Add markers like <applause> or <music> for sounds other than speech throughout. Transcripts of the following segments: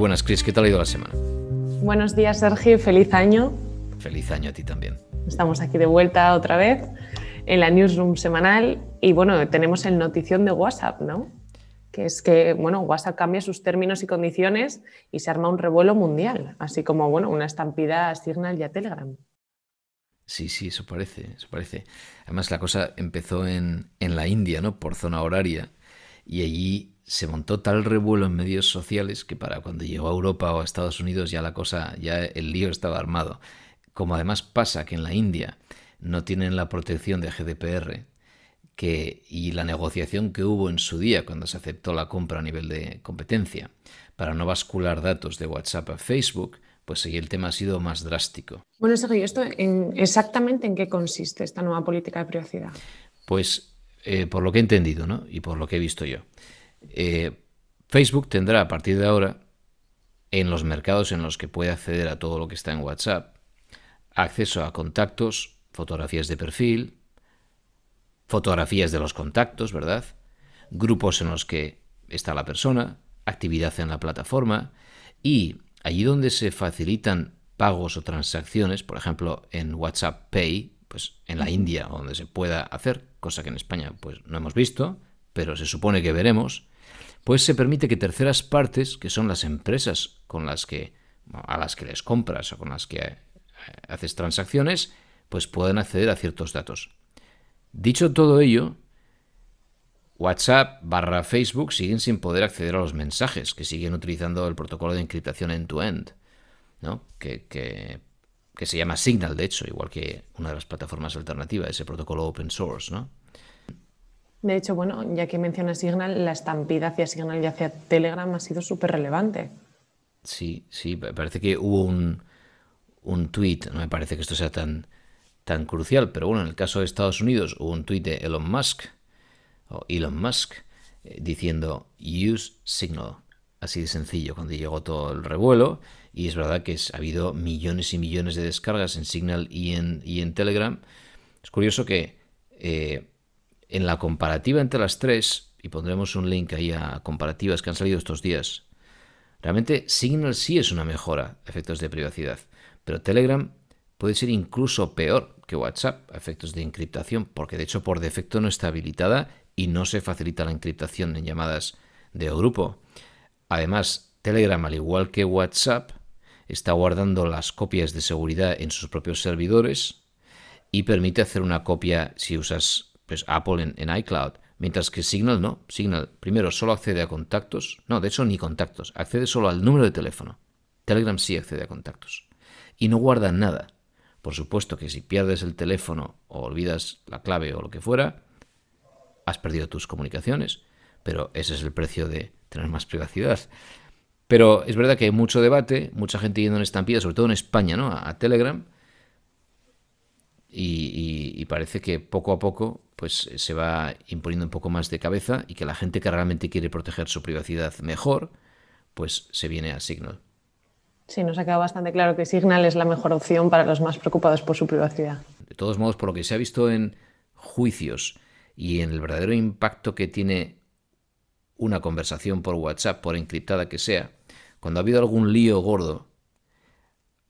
buenas, Cris. ¿Qué tal ha ido la semana? Buenos días, Sergio. Feliz año. Feliz año a ti también. Estamos aquí de vuelta otra vez en la newsroom semanal y bueno, tenemos el notición de WhatsApp, ¿no? Que es que, bueno, WhatsApp cambia sus términos y condiciones y se arma un revuelo mundial, así como, bueno, una estampida a Signal y a Telegram. Sí, sí, eso parece, eso parece. Además, la cosa empezó en, en la India, ¿no? Por zona horaria. Y allí se montó tal revuelo en medios sociales que para cuando llegó a Europa o a Estados Unidos ya la cosa, ya el lío estaba armado. Como además pasa que en la India no tienen la protección de GDPR que, y la negociación que hubo en su día cuando se aceptó la compra a nivel de competencia para no bascular datos de WhatsApp a Facebook, pues ahí el tema ha sido más drástico. Bueno, Sergio, esto exactamente en qué consiste esta nueva política de privacidad? Pues eh, por lo que he entendido ¿no? y por lo que he visto yo eh, Facebook tendrá a partir de ahora, en los mercados en los que puede acceder a todo lo que está en WhatsApp, acceso a contactos, fotografías de perfil, fotografías de los contactos, ¿verdad? Grupos en los que está la persona, actividad en la plataforma y allí donde se facilitan pagos o transacciones, por ejemplo en WhatsApp Pay, pues en la India donde se pueda hacer, cosa que en España pues no hemos visto, pero se supone que veremos, pues se permite que terceras partes, que son las empresas con las que, a las que les compras o con las que eh, haces transacciones, pues puedan acceder a ciertos datos. Dicho todo ello, WhatsApp barra Facebook siguen sin poder acceder a los mensajes, que siguen utilizando el protocolo de encriptación end-to-end, -end, to end no que, que, se llama Signal, de hecho, igual que una de las plataformas alternativas, ese protocolo open source. ¿no? De hecho, bueno, ya que menciona Signal, la estampida hacia Signal y hacia Telegram ha sido súper relevante. Sí, sí, me parece que hubo un, un tweet, no me parece que esto sea tan, tan crucial, pero bueno, en el caso de Estados Unidos hubo un tweet de Elon Musk, o Elon Musk, eh, diciendo use Signal. Así de sencillo, cuando llegó todo el revuelo, y es verdad que ha habido millones y millones de descargas en Signal y en, en Telegram. Es curioso que eh, en la comparativa entre las tres, y pondremos un link ahí a comparativas que han salido estos días, realmente Signal sí es una mejora a efectos de privacidad, pero Telegram puede ser incluso peor que WhatsApp a efectos de encriptación, porque de hecho por defecto no está habilitada y no se facilita la encriptación en llamadas de grupo. Además, Telegram, al igual que WhatsApp, está guardando las copias de seguridad en sus propios servidores y permite hacer una copia si usas es pues, Apple en, iCloud. Mientras que Signal no. Signal, primero, solo accede a contactos. No, de hecho, ni contactos. Accede solo al número de teléfono. Telegram sí accede a contactos. Y no guarda nada. Por supuesto que si pierdes el teléfono o olvidas la clave o lo que fuera, has perdido tus comunicaciones. Pero ese es el precio de tener más privacidad. Pero es verdad que hay mucho debate, mucha gente yendo en estampida, sobre todo en España, ¿no? A, Telegram. y parece que poco a poco pues eh, se va imponiendo un poco más de cabeza y que la gente que realmente quiere proteger su privacidad mejor, pues se viene a Signal. Sí, nos ha quedado bastante claro que Signal es la mejor opción para los más preocupados por su privacidad. De todos modos, por lo que se ha visto en juicios y en el verdadero impacto que tiene una conversación por WhatsApp, por encriptada que sea, cuando ha habido algún lío gordo,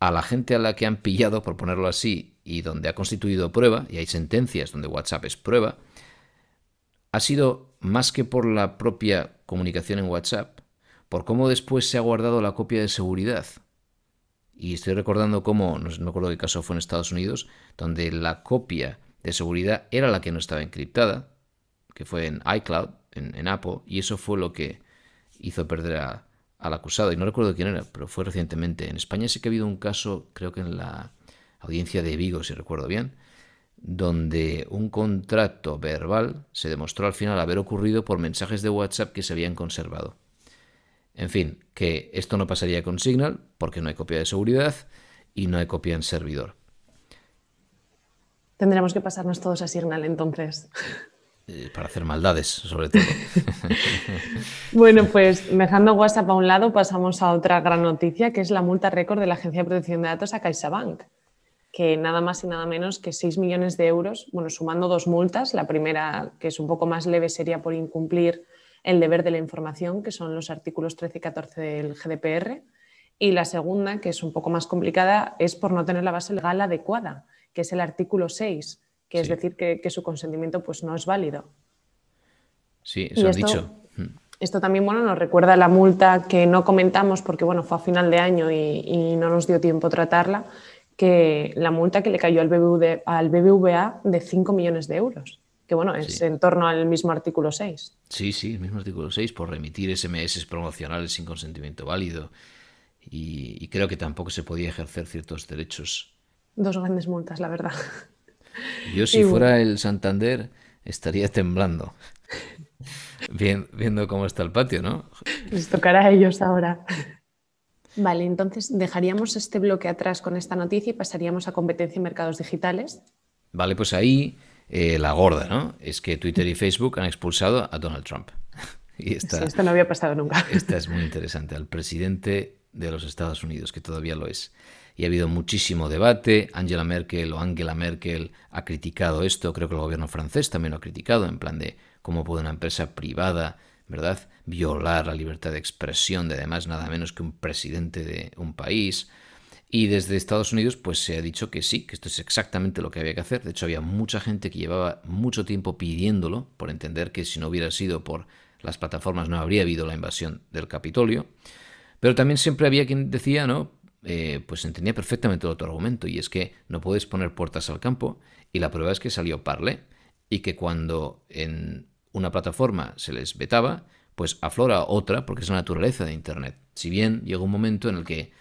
a la gente a la que han pillado, por ponerlo así, y donde ha constituido prueba, y hay sentencias donde WhatsApp es prueba, ha sido más que por la propia comunicación en WhatsApp, por cómo después se ha guardado la copia de seguridad. Y estoy recordando cómo, no acuerdo qué caso fue en Estados Unidos, donde la copia de seguridad era la que no estaba encriptada, que fue en iCloud, en, Apple, y eso fue lo que hizo perder al acusado. Y no recuerdo quién era, pero fue recientemente. En España sí que ha habido un caso, creo que en la audiencia de Vigo, si recuerdo bien, donde un contrato verbal se demostró al final haber ocurrido por mensajes de WhatsApp que se habían conservado. En fin, que esto no pasaría con Signal porque no hay copia de seguridad y no hay copia en servidor. Tendremos que pasarnos todos a Signal entonces. <laughs> Eh, para hacer maldades, sobre todo. <laughs> bueno, pues dejando WhatsApp a un lado, pasamos a otra gran noticia, que es la multa récord de la Agencia de Protección de Datos a CaixaBank que nada más y nada menos que 6 millones de euros, bueno, sumando dos multas, la primera que es un poco más leve sería por incumplir el deber de la información, que son los artículos 13 y 14 del GDPR, y la segunda, que es un poco más complicada, es por no tener la base legal adecuada, que es el artículo 6, que es decir que, su consentimiento pues no es válido. Sí, eso has dicho. Mm. Esto también bueno, nos recuerda la multa que no comentamos porque bueno, fue a final de año y, y no nos dio tiempo tratarla, que la multa que le cayó al, BBVA, de 5 millones de euros, que bueno, es en torno al mismo artículo 6. Sí, sí, el mismo artículo 6 por remitir SMS promocionales sin consentimiento válido y, creo que tampoco se podía ejercer ciertos derechos. Dos grandes multas, la verdad. <laughs> Yo si fuera el Santander estaría temblando. <laughs> Bien, viendo cómo está el patio, ¿no? Les tocará a ellos ahora. Vale, entonces dejaríamos este bloque atrás con esta noticia y pasaríamos a competencia y mercados digitales. Vale, pues ahí eh, la gorda, ¿no? Es que Twitter y Facebook han expulsado a Donald Trump. <laughs> y esto no había pasado nunca. <laughs> Esta es muy interesante, al presidente de los Estados Unidos, que todavía lo es. Y ha habido muchísimo debate. Angela Merkel o Angela Merkel ha criticado esto. Creo que el gobierno francés también lo ha criticado, en plan de cómo puede una empresa privada ¿verdad? Violar la libertad de expresión de además nada menos que un presidente de un país. Y desde Estados Unidos pues se ha dicho que sí, que esto es exactamente lo que había que hacer. De hecho había mucha gente que llevaba mucho tiempo pidiéndolo por entender que si no hubiera sido por las plataformas no habría habido la invasión del Capitolio. Pero también siempre había quien decía, ¿no? Eh, pues entendía perfectamente el otro argumento y es que no puedes poner puertas al campo y la prueba es que salió Parle y que cuando en una plataforma se les vetaba, pues aflora otra porque es la naturaleza de Internet. Si bien llegó un momento en el que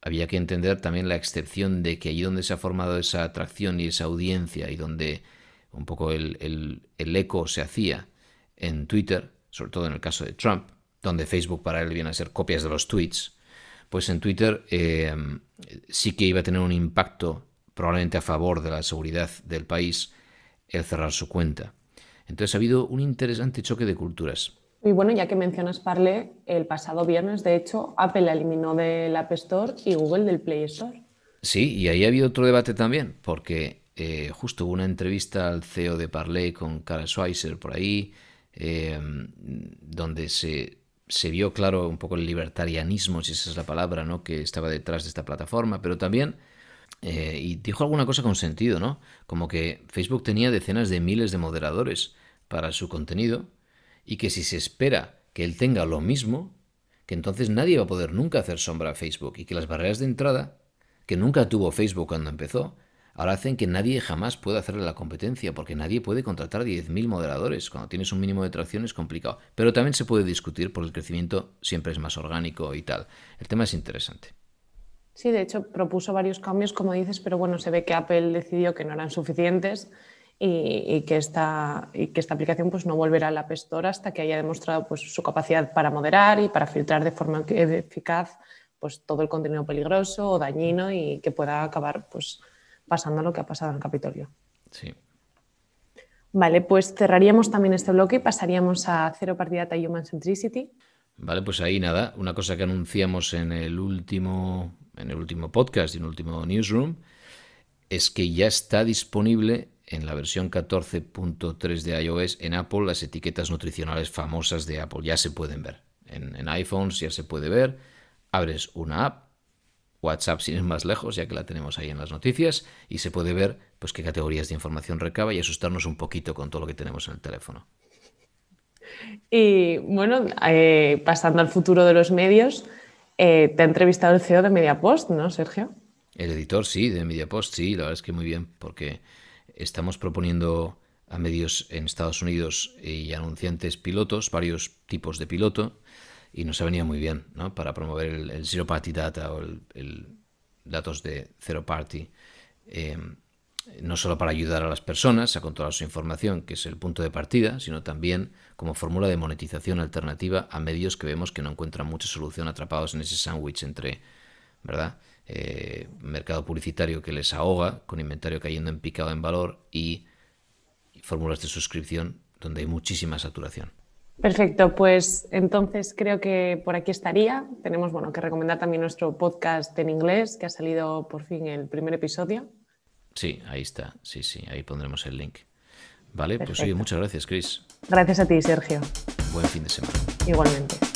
había que entender también la excepción de que allí donde se ha formado esa atracción y esa audiencia y donde un poco el, eco se hacía en Twitter, sobre todo en el caso de Trump, donde Facebook para él viene a ser copias de los tweets, pues en Twitter em, sí que iba a tener un impacto probablemente a favor de la seguridad del país el cerrar su cuenta. Entonces ha habido un interesante choque de culturas. Y bueno, ya que mencionas Parle, el pasado viernes, de hecho, Apple la eliminó del App Store y Google del Play Store. Sí, y ahí ha habido otro debate también, porque eh, justo hubo una entrevista al CEO de Parley con Carl Schweizer por ahí, em, donde se, vio claro un poco el libertarianismo, si esa es la palabra, ¿no? que estaba detrás de esta plataforma, pero también, eh, y dijo alguna cosa con sentido, ¿no? Como que Facebook tenía decenas de miles de moderadores para su contenido y que si se espera que él tenga lo mismo, que entonces nadie va a poder nunca hacer sombra a Facebook y que las barreras de entrada, que nunca tuvo Facebook cuando empezó, ahora hacen que nadie jamás pueda hacerle la competencia porque nadie puede contratar 10.000 moderadores. Cuando tienes un mínimo de tracción es complicado. Pero también se puede discutir porque el crecimiento siempre es más orgánico y tal. El tema es interesante. Sí, de hecho propuso varios cambios, como dices, pero bueno, se ve que Apple decidió que no eran suficientes y, que, esta, que esta aplicación pues, no volverá a la pestora hasta que haya demostrado pues, su capacidad para moderar y para filtrar de forma eficaz pues, todo el contenido peligroso o dañino y que pueda acabar pues, pasando lo que ha pasado en el Capitolio. Sí. Vale, pues cerraríamos también este bloque y pasaríamos a Cero partida y Human Centricity. Vale, pues ahí nada, una cosa que anunciamos en el último, en el último podcast y en el último newsroom es que ya está disponible en la versión 14.3 de iOS en Apple las etiquetas nutricionales famosas de Apple. Ya se pueden ver. En, en, iPhones ya se puede ver. Abres una app, WhatsApp sin ir más lejos, ya que la tenemos ahí en las noticias, y se puede ver pues, qué categorías de información recaba y asustarnos un poquito con todo lo que tenemos en el teléfono. Y bueno, eh, pasando al futuro de los medios, eh, te ha entrevistado el CEO de MediaPost, ¿no, Sergio? El editor, sí, de MediaPost, sí, la verdad es que muy bien, porque estamos proponiendo a medios en Estados Unidos eh, y anunciantes pilotos, varios tipos de piloto, y nos ha venido muy bien ¿no? para promover el, Zero Party Data o el, datos de Zero Party, eh, no solo para ayudar a las personas a controlar su información, que es el punto de partida, sino también como fórmula de monetización alternativa a medios que vemos que no encuentran mucha solución atrapados en ese sándwich entre, ¿verdad? Eh, mercado publicitario que les ahoga, con inventario cayendo en picado en valor y fórmulas de suscripción donde hay muchísima saturación. Perfecto, pues entonces creo que por aquí estaría. Tenemos bueno, que recomendar también nuestro podcast en inglés, que ha salido por fin el primer episodio. Sí, ahí está, sí, sí, ahí pondremos el link. Vale, pues oye, muchas gracias, Chris. Gracias a ti, Sergio. Buen fin de semana. Igualmente.